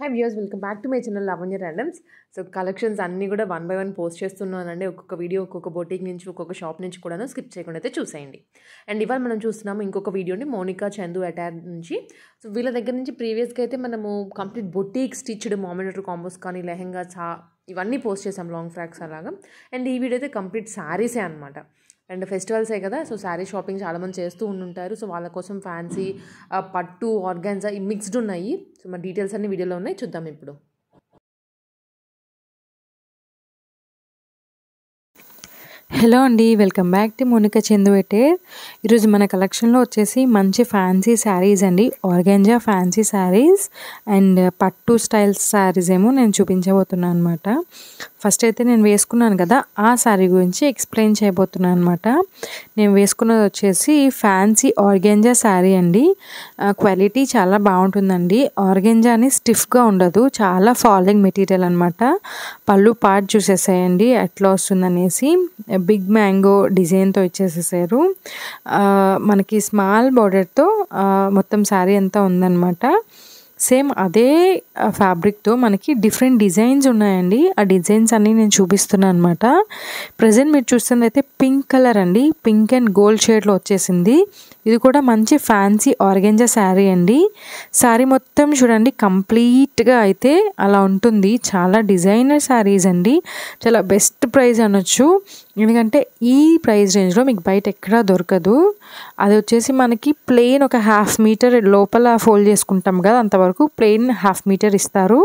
high viewers welcome back to my channel Lavanya randoms so collections అన్నీ కూడా one by one post చేస్తున్నానండి ఒక్కొక్క video ఒక్కొక్క బోటిక్ నుంచి ఒక్కొక్క షాప్ నుంచి కూడా స్కిప్ చేయకుండా అయితే చూసేయండి అండ్ ఇవాళ మనం చూస్తున్నాము ఇంకొక వీడియోని మోనికా చందు అటాక్ నుంచి సో వీళ్ళ దగ్గర నుంచి ప్రీవియస్గా అయితే మనము కంప్లీట్ బొటీక్ స్టిచ్డ్ మామినటర్ కాంబోస్ కానీ లెహెంగా చా ఇవన్నీ పోస్ట్ చేసాం లాంగ్ ఫ్రాక్స్ అలాగా అండ్ ఈ వీడియో అయితే కంప్లీట్ శారీసే అనమాట అండ్ ఫెస్టివల్సే కదా సో శారీ షాపింగ్ చాలామంది చేస్తూ ఉంటుంటారు సో వాళ్ళ కోసం ఫ్యాన్సీ పట్టు ఆర్గాన్జా మిక్స్డ్ ఉన్నాయి సో మరి డీటెయిల్స్ అన్ని వీడియోలో ఉన్నాయి చూద్దాం ఇప్పుడు హలో అండి వెల్కమ్ బ్యాక్ టు మోనిక చందువేటే ఈరోజు మన కలెక్షన్లో వచ్చేసి మంచి ఫ్యాన్సీ శారీస్ అండి ఆర్గాంజా ఫ్యాన్సీ శారీస్ అండ్ పట్టు స్టైల్స్ శారీస్ ఏమో నేను చూపించబోతున్నాను అనమాట ఫస్ట్ అయితే నేను వేసుకున్నాను కదా ఆ శారీ గురించి ఎక్స్ప్లెయిన్ చేయబోతున్నాను అనమాట నేను వేసుకున్నది వచ్చేసి ఫ్యాన్సీ ఆర్గెంజా శారీ అండి క్వాలిటీ చాలా బాగుంటుందండి ఆర్గెంజా అని స్టిఫ్గా ఉండదు చాలా ఫాలింగ్ మెటీరియల్ అనమాట పళ్ళు పార్ట్ చూసేసాయండి ఎట్లా వస్తుందనేసి బిగ్ మ్యాంగో డిజైన్తో ఇచ్చేసేసారు మనకి స్మాల్ బార్డర్తో మొత్తం శారీ అంతా ఉందన్నమాట సేమ్ అదే ఫ్యాబ్రిక్తో మనకి డిఫరెంట్ డిజైన్స్ ఉన్నాయండి ఆ డిజైన్స్ అన్నీ నేను చూపిస్తున్నాను అనమాట ప్రజెంట్ మీరు చూస్తుంది అయితే పింక్ కలర్ అండి పింక్ అండ్ గోల్డ్ షేడ్లో వచ్చేసింది ఇది కూడా మంచి ఫ్యాన్సీ ఆర్గెంజా శారీ అండి శారీ మొత్తం చూడండి కంప్లీట్గా అయితే అలా ఉంటుంది చాలా డిజైనర్ శారీస్ అండి చాలా బెస్ట్ ప్రైస్ అనొచ్చు ఎందుకంటే ఈ ప్రైస్ రేంజ్లో మీకు బయట ఎక్కడా దొరకదు అది వచ్చేసి మనకి ప్లెయిన్ ఒక హాఫ్ మీటర్ లోపల ఫోల్డ్ చేసుకుంటాం కదా అంతవరకు ప్లెయిన్ హాఫ్ మీటర్ ఇస్తారు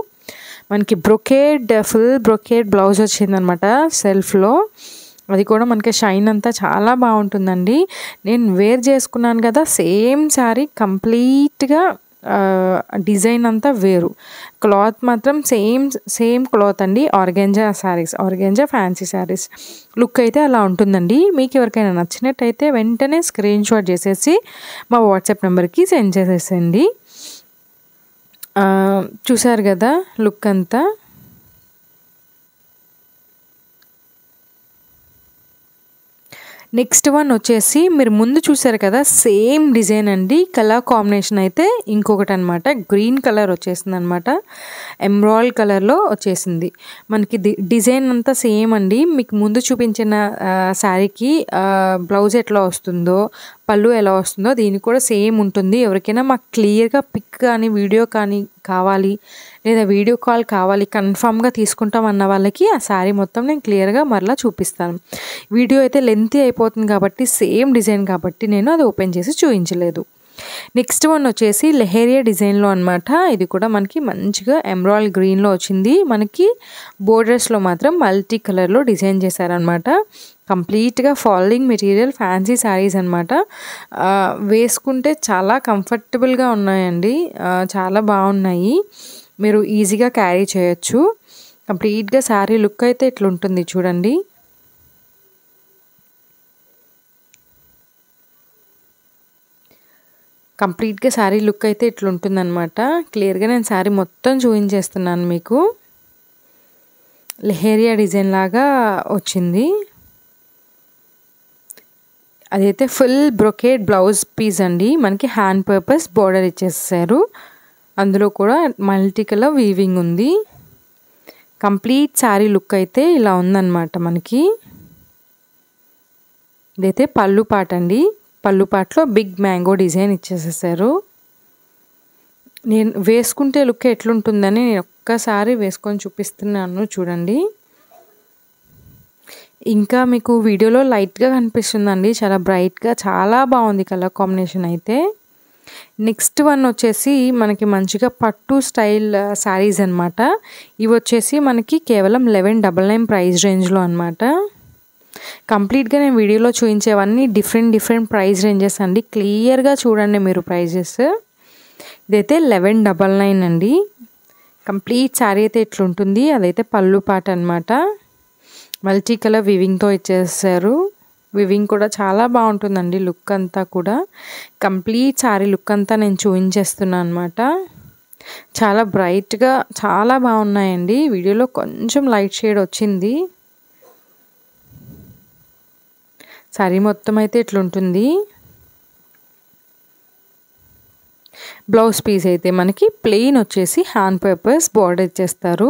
మనకి బ్రొకేడ్ ఫుల్ బ్రొకేడ్ బ్లౌజ్ వచ్చిందనమాట సెల్ఫ్లో అది కూడా మనకి షైన్ అంతా చాలా బాగుంటుందండి నేను వేర్ చేసుకున్నాను కదా సేమ్ శారీ కంప్లీట్గా డిజైన్ అంతా వేరు క్లాత్ మాత్రం సేమ్ సేమ్ క్లాత్ అండి organza saris organza fancy saris look అయితే అలా ఉంటుందండి మీకు ఎవరికైనా నచ్చినట్టయితే వెంటనే స్క్రీన్ షాట్ చేసేసి మా వాట్సాప్ నెంబర్కి సెండ్ చేసేసండి చూశారు కదా లుక్ అంతా నెక్స్ట్ వన్ వచ్చేసి మీరు ముందు చూసారు కదా సేమ్ డిజైన్ అండి కలర్ కాంబినేషన్ అయితే ఇంకొకటి అనమాట గ్రీన్ కలర్ వచ్చేసింది అనమాట ఎంబ్రాయిడ్ కలర్లో వచ్చేసింది మనకి డిజైన్ అంతా సేమ్ అండి మీకు ముందు చూపించిన శారీకి బ్లౌజ్ ఎట్లా వస్తుందో పళ్ళు ఎలా వస్తుందో దీనికి కూడా సేమ్ ఉంటుంది ఎవరికైనా మాకు క్లియర్గా పిక్ కానీ వీడియో కానీ కావాలి లేదా వీడియో కాల్ కావాలి కన్ఫామ్గా తీసుకుంటాం అన్న వాళ్ళకి ఆ శారీ మొత్తం నేను క్లియర్గా మరలా చూపిస్తాను వీడియో అయితే లెంతీ అయిపోతుంది కాబట్టి సేమ్ డిజైన్ కాబట్టి నేను అది ఓపెన్ చేసి చూపించలేదు నెక్స్ట్ వన్ వచ్చేసి లెహేరియా డిజైన్లో అనమాట ఇది కూడా మనకి మంచిగా ఎంబ్రాయిల్ గ్రీన్లో వచ్చింది మనకి బోర్డర్స్లో మాత్రం మల్టీ కలర్లో డిజైన్ చేశారనమాట కంప్లీట్గా ఫాలోయింగ్ మెటీరియల్ ఫ్యాన్సీ శారీస్ అనమాట వేసుకుంటే చాలా కంఫర్టబుల్గా ఉన్నాయండి చాలా బాగున్నాయి మీరు ఈజీగా క్యారీ చేయొచ్చు కంప్లీట్గా శారీ లుక్ అయితే ఇట్లుంటుంది ఉంటుంది చూడండి కంప్లీట్గా శారీ లుక్ అయితే ఇట్లుంటుందనమాట క్లియర్గా నేను శారీ మొత్తం చూపించేస్తున్నాను మీకు లెహేరియా డిజైన్ లాగా వచ్చింది అదైతే ఫుల్ బ్రొకేట్ బ్లౌజ్ పీస్ అండి మనకి హ్యాండ్ పర్పస్ బోర్డర్ ఇచ్చేసారు అందులో కూడా మల్టీ కలర్ వీవింగ్ ఉంది కంప్లీట్ శారీ లుక్ అయితే ఇలా ఉందన్నమాట మనకి ఇదైతే పళ్ళు పాట అండి పళ్ళు పాటలో బిగ్ మ్యాంగో డిజైన్ ఇచ్చేసేసారు నేను వేసుకుంటే లుక్ ఎట్లుంటుందని నేను ఒక్కసారి వేసుకొని చూపిస్తున్నాను చూడండి ఇంకా మీకు వీడియోలో లైట్గా కనిపిస్తుందండి చాలా బ్రైట్గా చాలా బాగుంది కలర్ కాంబినేషన్ అయితే నెక్స్ట్ వన్ వచ్చేసి మనకి మంచిగా పట్టు స్టైల్ శారీస్ అనమాట ఇవి వచ్చేసి మనకి కేవలం లెవెన్ డబల్ నైన్ ప్రైస్ రేంజ్లో అనమాట కంప్లీట్గా నేను వీడియోలో చూపించేవన్నీ డిఫరెంట్ డిఫరెంట్ ప్రైస్ రేంజెస్ అండి క్లియర్గా చూడండి మీరు ప్రైజెస్ ఇదైతే లెవెన్ డబల్ నైన్ అండి కంప్లీట్ శారీ అయితే ఇట్లుంటుంది అదైతే పళ్ళు పాట అనమాట మల్టీ కలర్ వివింగ్తో ఇచ్చేసారు వివింగ్ కూడా చాలా బాగుంటుందండి లుక్ అంతా కూడా కంప్లీట్ శారీ లుక్ అంతా నేను చూపించేస్తున్నాను అనమాట చాలా బ్రైట్గా చాలా బాగున్నాయండి వీడియోలో కొంచెం లైట్ షేడ్ వచ్చింది శారీ మొత్తం అయితే ఇట్లుంటుంది బ్లౌజ్ పీస్ అయితే మనకి ప్లెయిన్ వచ్చేసి హ్యాండ్ పేపర్స్ బార్డర్ ఇచ్చేస్తారు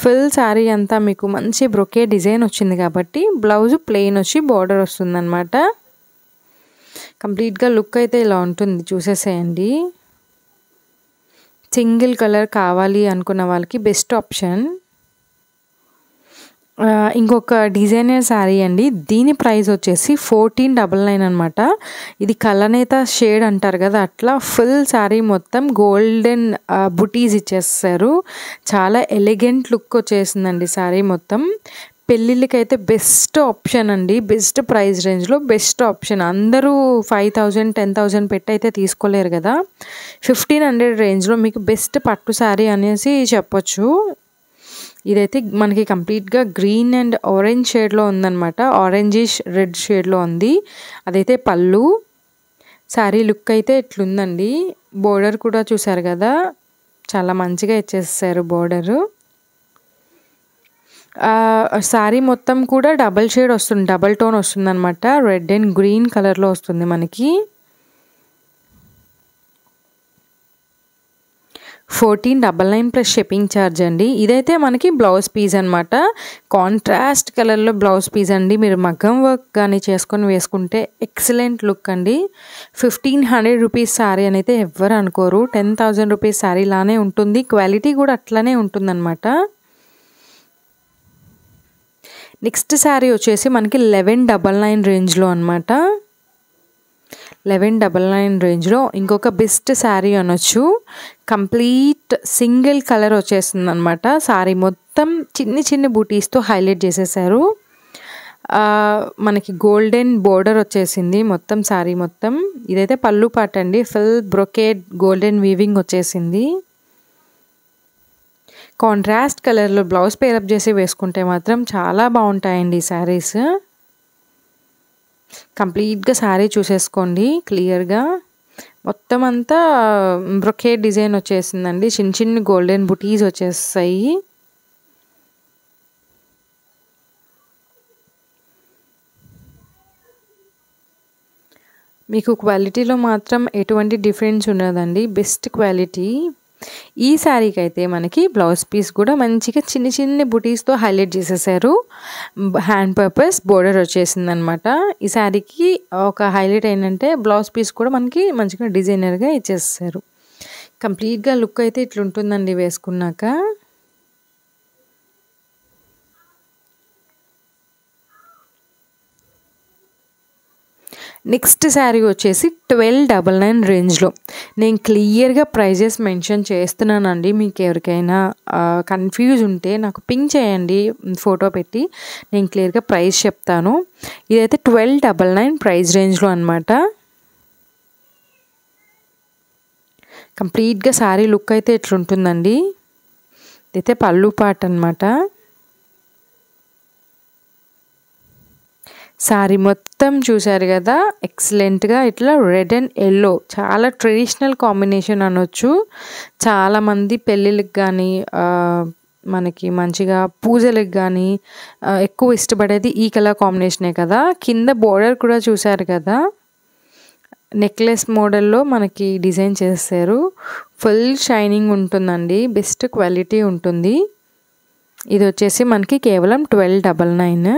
ఫుల్ శారీ అంతా మీకు మంచి బ్రొకే డిజైన్ వచ్చింది కాబట్టి బ్లౌజ్ ప్లెయిన్ వచ్చి బార్డర్ అనమాట కంప్లీట్గా లుక్ అయితే ఇలా ఉంటుంది చూసేసేయండి సింగిల్ కలర్ కావాలి అనుకున్న వాళ్ళకి బెస్ట్ ఆప్షన్ ఇంకొక డిజైనర్ శారీ అండి దీని ప్రైస్ వచ్చేసి ఫోర్టీన్ డబల్ నైన్ అనమాట ఇది కళ్ళనేత షేడ్ అంటారు కదా అట్లా ఫుల్ శారీ మొత్తం గోల్డెన్ బుటీస్ ఇచ్చేస్తారు చాలా ఎలిగెంట్ లుక్ వచ్చేసిందండి శారీ మొత్తం పెళ్ళిళ్ళకైతే బెస్ట్ ఆప్షన్ అండి బెస్ట్ ప్రైస్ రేంజ్లో బెస్ట్ ఆప్షన్ అందరూ ఫైవ్ థౌజండ్ టెన్ థౌజండ్ పెట్టి అయితే తీసుకోలేరు కదా ఫిఫ్టీన్ హండ్రెడ్ రేంజ్లో మీకు బెస్ట్ పట్టు శారీ అనేసి చెప్పొచ్చు ఇదైతే మనకి కంప్లీట్గా గ్రీన్ అండ్ ఆరెంజ్ షేడ్లో ఉందనమాట ఆరెంజిష్ రెడ్ షేడ్లో ఉంది అదైతే పళ్ళు శారీ లుక్ అయితే ఇట్లుందండి బోర్డర్ కూడా చూసారు కదా చాలా మంచిగా ఇచ్చేసారు బోర్డరు శారీ మొత్తం కూడా డబల్ షేడ్ వస్తుంది డబల్ టోన్ వస్తుంది అనమాట రెడ్ అండ్ గ్రీన్ కలర్లో వస్తుంది మనకి fourteen double nine plus shipping charge అండి ఇదైతే మనకి బ్లౌజ్ పీస్ అనమాట కాంట్రాస్ట్ కలర్లో బ్లౌజ్ పీస్ అండి మీరు మగ్గం వర్క్ కానీ చేసుకొని వేసుకుంటే ఎక్సలెంట్ లుక్ అండి ఫిఫ్టీన్ హండ్రెడ్ రూపీస్ శారీ అని అయితే ఎవ్వరు అనుకోరు టెన్ థౌజండ్ రూపీస్ శారీ లానే ఉంటుంది క్వాలిటీ కూడా అట్లానే ఉంటుందన్నమాట నెక్స్ట్ శారీ వచ్చేసి మనకి లెవెన్ డబల్ నైన్ రేంజ్లో అనమాట లెవెన్ డబల్ నైన్ రేంజ్లో ఇంకొక బెస్ట్ శారీ అనొచ్చు కంప్లీట్ సింగిల్ కలర్ వచ్చేస్తుంది అనమాట శారీ మొత్తం చిన్ని చిన్ని బూటీస్తో హైలైట్ చేసేసారు మనకి గోల్డెన్ బోర్డర్ వచ్చేసింది మొత్తం శారీ మొత్తం ఇదైతే పళ్ళు పాట అండి ఫుల్ బ్రొకేడ్ గోల్డెన్ వీవింగ్ వచ్చేసింది కాంట్రాస్ట్ కలర్లో బ్లౌజ్ పేరప్ చేసి వేసుకుంటే మాత్రం చాలా బాగుంటాయండి ఈ శారీస్ కంప్లీట్గా శారీ చూసేసుకోండి క్లియర్గా మొత్తం అంతా బ్రొకేట్ డిజైన్ వచ్చేసిందండి చిన్న చిన్న గోల్డెన్ బుటీస్ వచ్చేస్తాయి మీకు క్వాలిటీలో మాత్రం ఎటువంటి డిఫరెన్స్ ఉండదండి బెస్ట్ క్వాలిటీ ఈ శారీకి అయితే మనకి బ్లౌజ్ పీస్ కూడా మంచిగా చిన్న చిన్న బుటీస్తో హైలైట్ చేసేసారు హ్యాండ్ పర్పస్ బోర్డర్ వచ్చేసిందనమాట ఈ శారీకి ఒక హైలైట్ ఏంటంటే బ్లౌజ్ పీస్ కూడా మనకి మంచిగా డిజైనర్గా ఇచ్చేసారు కంప్లీట్గా లుక్ అయితే ఇట్లుంటుందండి వేసుకున్నాక నెక్స్ట్ శారీ వచ్చేసి ట్వెల్వ్ డబల్ నైన్ రేంజ్లో నేను క్లియర్గా ప్రైజెస్ మెన్షన్ చేస్తున్నానండి మీకు ఎవరికైనా కన్ఫ్యూజ్ ఉంటే నాకు పింక్ చేయండి ఫోటో పెట్టి నేను క్లియర్గా ప్రైస్ చెప్తాను ఇదైతే ట్వెల్వ్ డబల్ నైన్ ప్రైజ్ రేంజ్లో అనమాట కంప్లీట్గా శారీ లుక్ అయితే ఎట్లుంటుందండి ఇదైతే పళ్ళు పాట అనమాట శారీ మొత్తం చూశారు కదా ఎక్సలెంట్గా ఇట్లా రెడ్ అండ్ ఎల్లో చాలా ట్రెడిషనల్ కాంబినేషన్ అనొచ్చు చాలామంది పెళ్ళిళ్ళకి కానీ మనకి మంచిగా పూజలకు కానీ ఎక్కువ ఇష్టపడేది ఈ కలర్ కాంబినేషనే కదా కింద బోర్డర్ కూడా చూశారు కదా నెక్లెస్ మోడల్లో మనకి డిజైన్ చేశారు ఫుల్ షైనింగ్ ఉంటుందండి బెస్ట్ క్వాలిటీ ఉంటుంది ఇది వచ్చేసి మనకి కేవలం ట్వెల్వ్ డబల్ నైన్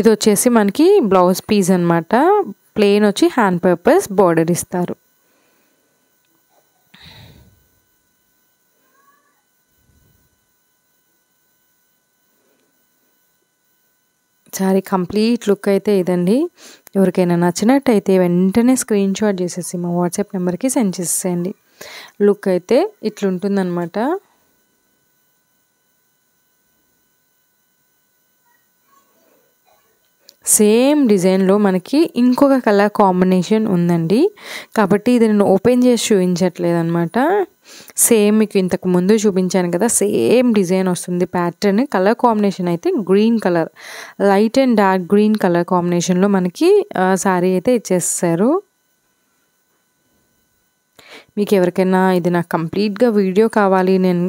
ఇది వచ్చేసి మనకి బ్లౌజ్ పీస్ అనమాట ప్లెయిన్ వచ్చి హ్యాండ్ పేపర్స్ బార్డర్ ఇస్తారు సారీ కంప్లీట్ లుక్ అయితే ఇదండి ఎవరికైనా నచ్చినట్టయితే వెంటనే స్క్రీన్ షాట్ చేసేసి మా వాట్సాప్ నెంబర్కి సెండ్ చేసేయండి లుక్ అయితే ఇట్లుంటుందన్నమాట సేమ్ డిజైన్లో మనకి ఇంకొక కలర్ కాంబినేషన్ ఉందండి కాబట్టి ఇది నేను ఓపెన్ చేసి చూపించట్లేదు అనమాట సేమ్ మీకు ఇంతకు ముందు చూపించాను కదా సేమ్ డిజైన్ వస్తుంది ప్యాటర్న్ కలర్ కాంబినేషన్ అయితే green colour light and dark green colour కాంబినేషన్లో మనకి శారీ అయితే ఇచ్చేస్తారు మీకు ఎవరికైనా ఇది నాకు కంప్లీట్గా వీడియో కావాలి నేను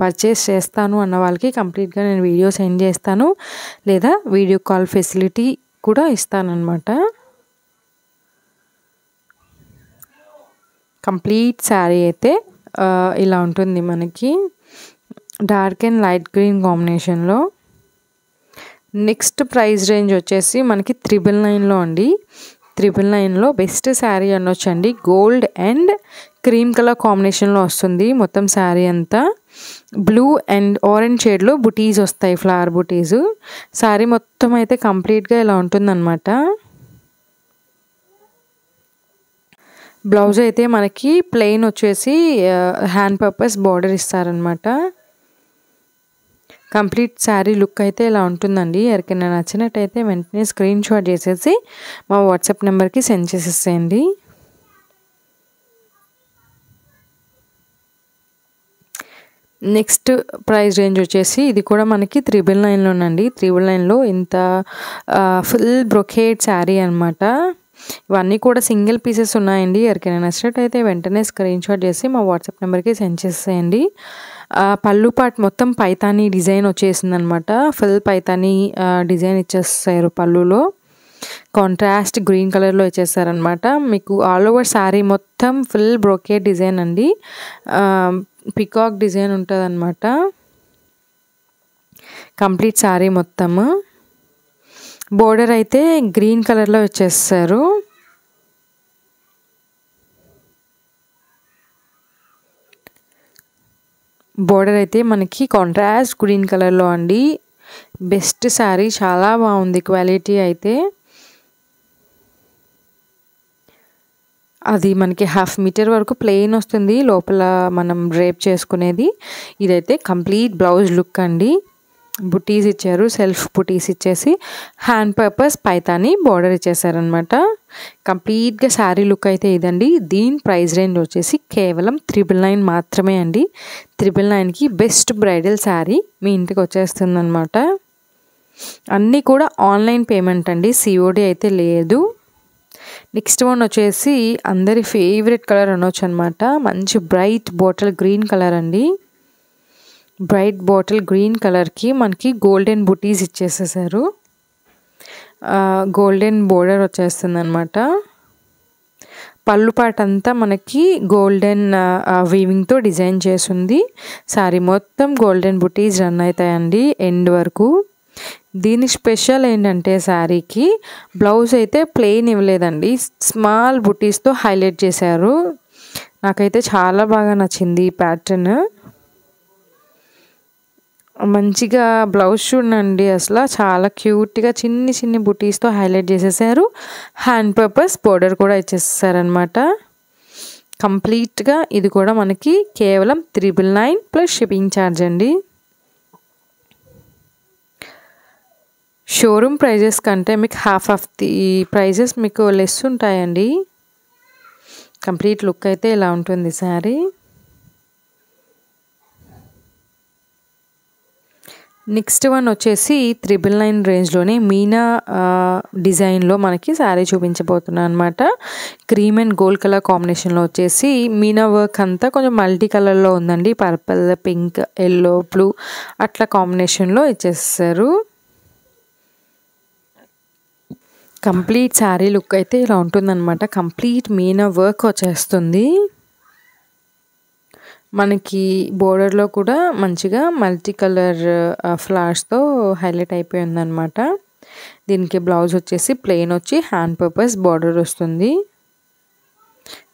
పర్చేస్ చేస్తాను అన్న వాళ్ళకి కంప్లీట్గా నేను వీడియో సెండ్ చేస్తాను లేదా వీడియో కాల్ ఫెసిలిటీ కూడా ఇస్తానన్నమాట కంప్లీట్ శారీ అయితే ఇలా ఉంటుంది మనకి డార్క్ అండ్ లైట్ గ్రీన్ కాంబినేషన్లో నెక్స్ట్ ప్రైస్ రేంజ్ వచ్చేసి మనకి త్రిబుల్ నైన్లో అండి త్రిబుల్ నైన్లో బెస్ట్ శారీ అనొచ్చండి గోల్డ్ అండ్ క్రీమ్ కలర్ కాంబినేషన్లో వస్తుంది మొత్తం శారీ అంతా బ్లూ అండ్ ఆరెంజ్ షేడ్లో బుటీస్ వస్తాయి ఫ్లవర్ బుటీస్ శారీ మొత్తం అయితే కంప్లీట్గా ఇలా ఉంటుందన్నమాట బ్లౌజ్ అయితే మనకి ప్లెయిన్ వచ్చేసి హ్యాండ్ పర్పస్ బార్డర్ ఇస్తారనమాట కంప్లీట్ శారీ లుక్ అయితే ఇలా ఉంటుందండి ఎవరికైనా నచ్చినట్టయితే వెంటనే స్క్రీన్ షాట్ చేసేసి మా వాట్సాప్ నెంబర్కి సెండ్ చేసేసేయండి నెక్స్ట్ ప్రైస్ రేంజ్ వచ్చేసి ఇది కూడా మనకి త్రిబుల్ నైన్లోనండి త్రిబుల్ నైన్లో ఇంత ఫుల్ బ్రొకేట్ శారీ అనమాట ఇవన్నీ కూడా సింగిల్ పీసెస్ ఉన్నాయండి ఎవరికైనా అయితే వెంటనే స్క్రీన్ షాట్ చేసి మా వాట్సాప్ నెంబర్కి సెండ్ చేసేయండి పళ్ళు పాట్ మొత్తం పైతానీ డిజైన్ వచ్చేసిందనమాట ఫుల్ పైతానీ డిజైన్ ఇచ్చేస్తారు పళ్ళులో కాంట్రాస్ట్ గ్రీన్ కలర్లో ఇచ్చేసారనమాట మీకు ఆల్ ఓవర్ శారీ మొత్తం ఫుల్ బ్రోకేట్ డిజైన్ అండి పికాక్ డిజైన్ ఉంటుంది అనమాట కంప్లీట్ శారీ మొత్తము బోర్డర్ అయితే గ్రీన్ కలర్లో వచ్చేస్తారు బోర్డర్ అయితే మనకి కాంట్రాస్ట్ గ్రీన్ కలర్లో అండి బెస్ట్ శారీ చాలా బాగుంది క్వాలిటీ అయితే అది మనకి హాఫ్ మీటర్ వరకు ప్లెయిన్ వస్తుంది లోపల మనం రేప్ చేసుకునేది ఇదైతే కంప్లీట్ బ్లౌజ్ లుక్ అండి బుటీస్ ఇచ్చారు సెల్ఫ్ బుటీస్ ఇచ్చేసి హ్యాండ్ పేపర్స్ పైతాని బార్డర్ ఇచ్చేసారనమాట కంప్లీట్గా శారీ లుక్ అయితే ఇదండి దీని ప్రైస్ రేంజ్ వచ్చేసి కేవలం త్రిబుల్ నైన్ మాత్రమే అండి త్రిబుల్ నైన్కి బెస్ట్ బ్రైడల్ శారీ మీ ఇంటికి వచ్చేస్తుందన్నమాట అన్నీ కూడా ఆన్లైన్ పేమెంట్ అండి సిఓడి అయితే లేదు నెక్స్ట్ వన్ వచ్చేసి అందరి ఫేవరెట్ కలర్ అనొచ్చు అనమాట మంచి బ్రైట్ బాటిల్ గ్రీన్ కలర్ అండి బ్రైట్ బాటిల్ గ్రీన్ కలర్కి మనకి గోల్డెన్ బుటీస్ ఇచ్చేసేసారు గోల్డెన్ బోర్డర్ వచ్చేస్తుంది అనమాట పళ్ళు పాట అంతా మనకి గోల్డెన్ వీవింగ్తో డిజైన్ చేసింది సారీ మొత్తం గోల్డెన్ బుటీస్ రన్ అవుతాయండి ఎండ్ వరకు దీని స్పెషల్ ఏంటంటే శారీకి బ్లౌజ్ అయితే ప్లెయిన్ ఇవ్వలేదండి స్మాల్ బుటీస్తో హైలైట్ చేశారు నాకైతే చాలా బాగా నచ్చింది ఈ ప్యాటర్న్ మంచిగా బ్లౌజ్ చూడండి అసలు చాలా క్యూట్గా చిన్ని చిన్ని బుటీస్తో హైలైట్ చేసేసారు హ్యాండ్ పర్పస్ బోర్డర్ కూడా ఇచ్చేసారనమాట కంప్లీట్గా ఇది కూడా మనకి కేవలం triple nine plus shipping charge అండి షోరూమ్ ప్రైజెస్ కంటే మీకు హాఫ్ ఆఫ్ ది ప్రైజెస్ మీకు లెస్ ఉంటాయండి కంప్లీట్ లుక్ అయితే ఇలా ఉంటుంది శారీ నెక్స్ట్ వన్ వచ్చేసి త్రిబుల్ నైన్ రేంజ్లోనే మీనా డిజైన్లో మనకి శారీ చూపించబోతున్నాను అనమాట క్రీమ్ అండ్ గోల్డ్ కలర్ కాంబినేషన్లో వచ్చేసి మీనా వర్క్ అంతా కొంచెం మల్టీ కలర్లో ఉందండి పర్పల్ పింక్ ఎల్లో బ్లూ అట్లా కాంబినేషన్లో ఇచ్చేస్తారు కంప్లీట్ శారీ లుక్ అయితే ఇలా ఉంటుందన్నమాట కంప్లీట్ మీనా వర్క్ వచ్చేస్తుంది మనకి బోర్డర్లో కూడా మంచిగా మల్టీ కలర్ ఫ్లవర్స్తో హైలైట్ అయిపోయిందనమాట దీనికి బ్లౌజ్ వచ్చేసి ప్లెయిన్ వచ్చి హ్యాండ్ పర్పస్ బార్డర్ వస్తుంది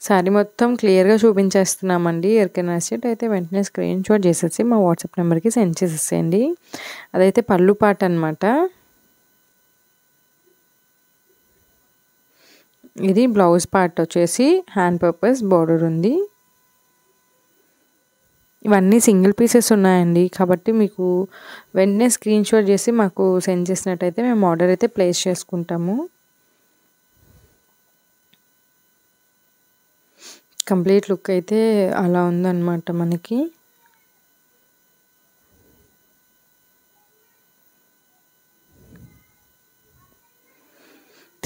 సారీ మొత్తం క్లియర్గా చూపించేస్తున్నామండి ఎవరికైనా సెట్ అయితే వెంటనే స్క్రీన్ షాట్ చేసేసి మా వాట్సాప్ నెంబర్కి సెండ్ చేసేసేయండి అదైతే పళ్ళు పాట అనమాట ఇది బ్లౌజ్ పార్ట్ వచ్చేసి హ్యాండ్ పర్పస్ బార్డర్ ఉంది ఇవన్నీ సింగిల్ పీసెస్ ఉన్నాయండి కాబట్టి మీకు వెంటనే స్క్రీన్ షాట్ చేసి మాకు సెండ్ చేసినట్టయితే మేము ఆర్డర్ అయితే ప్లేస్ చేసుకుంటాము కంప్లీట్ లుక్ అయితే అలా ఉందన్నమాట మనకి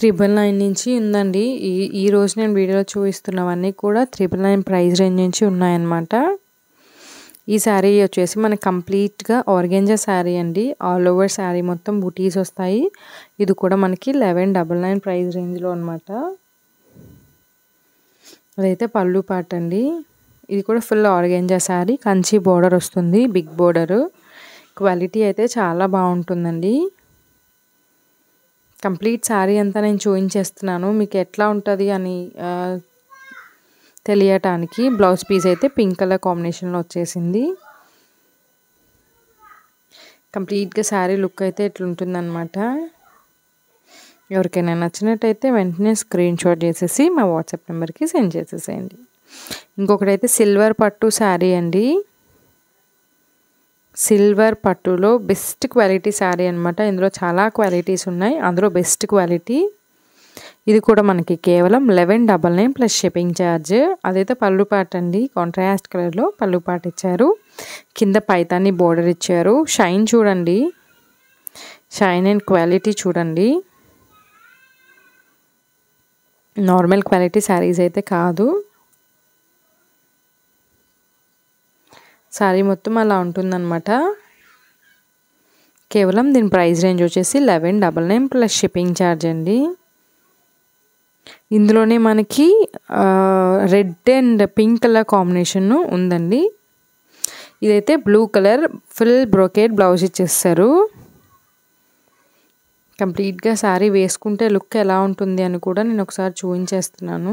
త్రిబుల్ నైన్ నుంచి ఉందండి ఈ ఈ రోజు నేను వీడియోలో చూపిస్తున్నవన్నీ కూడా త్రిబుల్ నైన్ ప్రైస్ రేంజ్ నుంచి ఉన్నాయన్నమాట ఈ శారీ వచ్చేసి మన కంప్లీట్గా ఆర్గెంజా శారీ అండి ఆల్ ఓవర్ శారీ మొత్తం బుటీస్ వస్తాయి ఇది కూడా మనకి లెవెన్ డబల్ నైన్ ప్రైస్ రేంజ్లో అనమాట అదైతే పళ్ళు పాట అండి ఇది కూడా full organza sari Kanchi border వస్తుంది బిగ్ బోర్డరు క్వాలిటీ అయితే చాలా బాగుంటుందండి కంప్లీట్ శారీ అంతా నేను చూపించేస్తున్నాను మీకు ఎట్లా ఉంటుంది అని తెలియటానికి బ్లౌజ్ పీస్ అయితే పింక్ కలర్ కాంబినేషన్లో వచ్చేసింది కంప్లీట్గా శారీ లుక్ అయితే ఎట్లుంటుందన్నమాట ఎవరికైనా నచ్చినట్టయితే వెంటనే స్క్రీన్ షాట్ చేసేసి మా వాట్సాప్ నెంబర్కి సెండ్ చేసేసేయండి ఇంకొకటైతే సిల్వర్ పట్టు శారీ అండి సిల్వర్ పట్టులో బెస్ట్ క్వాలిటీ శారీ అనమాట ఇందులో చాలా క్వాలిటీస్ ఉన్నాయి అందులో బెస్ట్ క్వాలిటీ ఇది కూడా మనకి కేవలం eleven double nine plus shipping charge అదైతే పళ్ళు పాట అండి కాంట్రాస్ట్ కలర్లో పళ్ళు పాట ఇచ్చారు కింద పైతాన్ని బోర్డర్ ఇచ్చారు షైన్ చూడండి షైన్ అండ్ క్వాలిటీ చూడండి నార్మల్ క్వాలిటీ శారీస్ అయితే కాదు శారీ మొత్తం అలా ఉంటుందన్నమాట కేవలం దీని ప్రైస్ రేంజ్ వచ్చేసి eleven double nine plus shipping charge అండి ఇందులోనే మనకి red and pink colour combination ఉందండి ఇదైతే blue colour full brocade blouse ఇచ్చేస్తారు కంప్లీట్గా శారీ వేసుకుంటే లుక్ ఎలా ఉంటుంది అని కూడా నేను ఒకసారి చూపించేస్తున్నాను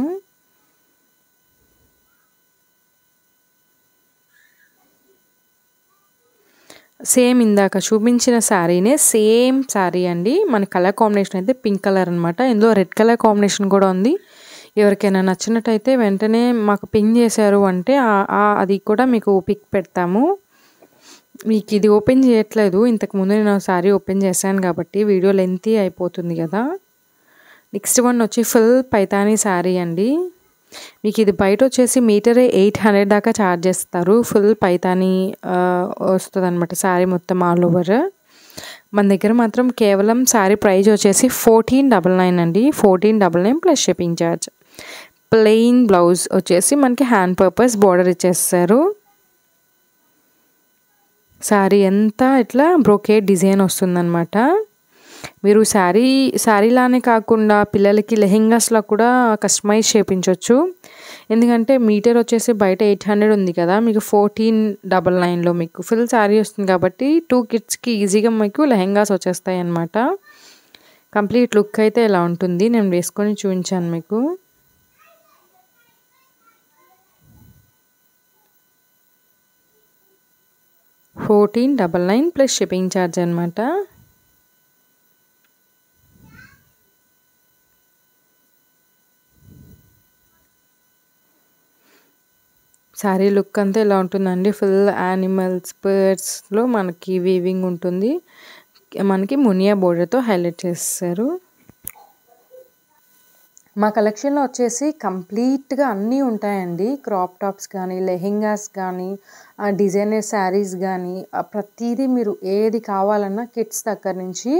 సేమ్ ఇందాక చూపించిన శారీనే సేమ్ శారీ అండి మన కలర్ కాంబినేషన్ అయితే పింక్ కలర్ అనమాట ఇందులో రెడ్ కలర్ కాంబినేషన్ కూడా ఉంది ఎవరికైనా నచ్చినట్టయితే వెంటనే మాకు పింక్ చేశారు అంటే అది కూడా మీకు పిక్ పెడతాము మీకు ఇది ఓపెన్ చేయట్లేదు ఇంతకుముందు నేను శారీ ఓపెన్ చేశాను కాబట్టి వీడియో లెంతీ అయిపోతుంది కదా నెక్స్ట్ వన్ వచ్చి ఫుల్ పైతానీ శారీ అండి మీకు ఇది బయట వచ్చేసి మీటరే ఎయిట్ హండ్రెడ్ దాకా ఛార్జ్ చేస్తారు ఫుల్ పైతాని వస్తుంది అనమాట శారీ మొత్తం ఆల్ ఓవర్ మన దగ్గర మాత్రం కేవలం శారీ ప్రైజ్ వచ్చేసి ఫోర్టీన్ డబల్ నైన్ అండి fourteen double nine plus shipping charge plain blouse వచ్చేసి మనకి హ్యాండ్ పర్పస్ బార్డర్ ఇచ్చేస్తారు శారీ ఎంత ఇట్లా బ్రోకేడ్ డిజైన్ వస్తుందన్నమాట మీరు శారీ శారీలానే కాకుండా పిల్లలకి లెహెంగాస్లో కూడా కస్టమైజ్ చేయించవచ్చు ఎందుకంటే మీటర్ వచ్చేసి బయట ఎయిట్ హండ్రెడ్ ఉంది కదా మీకు ఫోర్టీన్ డబల్ నైన్లో మీకు ఫుల్ శారీ వస్తుంది కాబట్టి టూ కిడ్స్కి ఈజీగా మీకు లెహెంగాస్ వచ్చేస్తాయి అన్నమాట కంప్లీట్ లుక్ అయితే ఇలా ఉంటుంది నేను వేసుకొని చూపించాను మీకు fourteen double nine plus shipping charge అనమాట శారీ లుక్ అంతా ఇలా ఉంటుందండి ఫుల్ యానిమల్స్ బర్డ్స్లో మనకి వీవింగ్ ఉంటుంది మనకి మునియా బోర్డర్తో హైలైట్ చేస్తారు మా కలెక్షన్లో వచ్చేసి కంప్లీట్గా అన్నీ ఉంటాయండి క్రాప్ టాప్స్ కానీ లెహెంగాస్ కానీ డిజైనర్ శారీస్ కానీ ప్రతిదీ మీరు ఏది కావాలన్నా కిడ్స్ దగ్గర నుంచి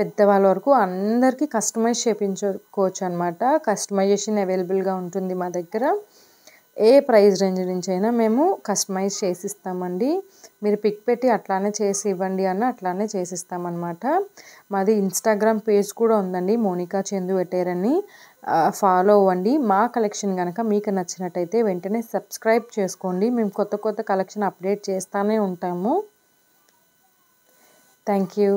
పెద్దవాళ్ళ వరకు అందరికీ కస్టమైజ్ చేయించుకోవచ్చు అనమాట కస్టమైజేషన్ అవైలబుల్గా ఉంటుంది మా దగ్గర ఏ ప్రైస్ రేంజ్ నుంచి అయినా మేము కస్టమైజ్ చేసి ఇస్తామండి మీరు పిక్ పెట్టి అట్లానే చేసి ఇవ్వండి అన్న అట్లానే చేసిస్తామన్నమాట మాది ఇన్స్టాగ్రామ్ పేజ్ కూడా ఉందండి మోనికా చందు ఎటేరని ఫాలో అవ్వండి మా కలెక్షన్ కనుక మీకు నచ్చినట్టయితే వెంటనే సబ్స్క్రైబ్ చేసుకోండి మేము కొత్త కొత్త కలెక్షన్ అప్డేట్ చేస్తూనే ఉంటాము థ్యాంక్ యూ